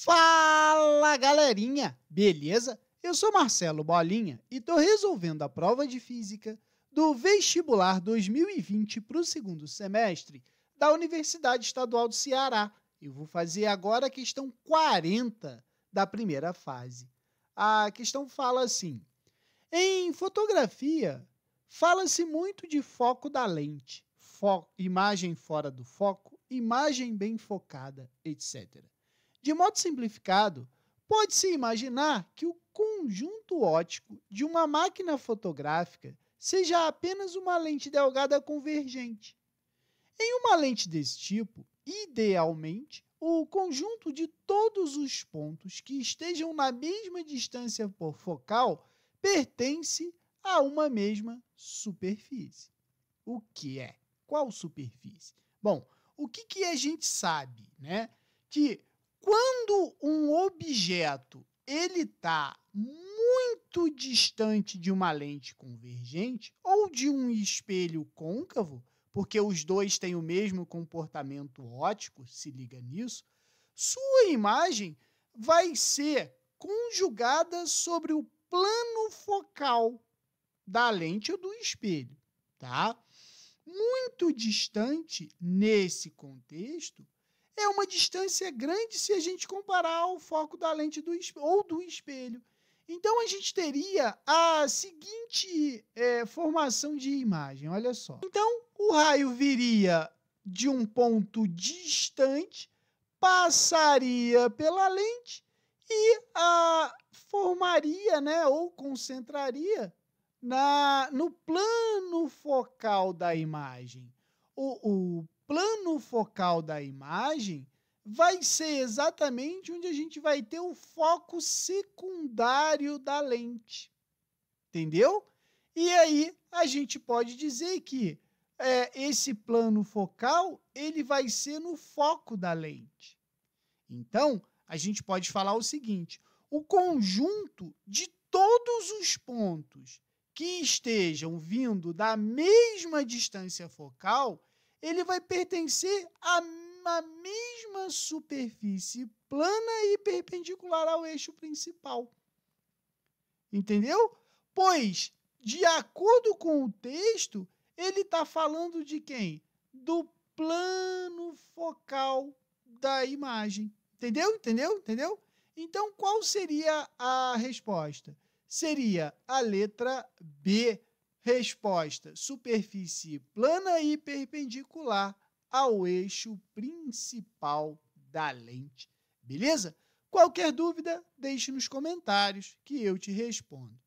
Fala galerinha, beleza? Eu sou Marcelo Bolinha e estou resolvendo a prova de física do vestibular 2020 para o segundo semestre da Universidade Estadual do Ceará. Eu vou fazer agora a questão 40 da primeira fase. A questão fala assim: em fotografia, fala-se muito de foco da lente, fo imagem fora do foco, imagem bem focada, etc. De modo simplificado, pode-se imaginar que o conjunto óptico de uma máquina fotográfica seja apenas uma lente delgada convergente. Em uma lente desse tipo, idealmente, o conjunto de todos os pontos que estejam na mesma distância por focal pertence a uma mesma superfície. O que é? Qual superfície? Bom, o que, que a gente sabe, né? Que quando um objeto ele está muito distante de uma lente convergente ou de um espelho côncavo, porque os dois têm o mesmo comportamento óptico, se liga nisso, sua imagem vai ser conjugada sobre o plano focal da lente ou do espelho, tá? Muito distante nesse contexto, é uma distância grande se a gente comparar ao foco da lente do ou do espelho. Então a gente teria a seguinte é, formação de imagem, olha só. Então o raio viria de um ponto distante, passaria pela lente e a, formaria, né, ou concentraria na, no plano focal da imagem. O, o focal da imagem vai ser exatamente onde a gente vai ter o foco secundário da lente. Entendeu? E aí a gente pode dizer que é, esse plano focal ele vai ser no foco da lente. Então a gente pode falar o seguinte: o conjunto de todos os pontos que estejam vindo da mesma distância focal ele vai pertencer à, mesma superfície plana e perpendicular ao eixo principal. Entendeu? Pois, de acordo com o texto, ele está falando de quem? Do plano focal da imagem. Entendeu? Entendeu? Entendeu? Então, qual seria a resposta? Seria a letra B Resposta: superfície plana e perpendicular ao eixo principal da lente. Beleza? Qualquer dúvida, deixe nos comentários que eu te respondo.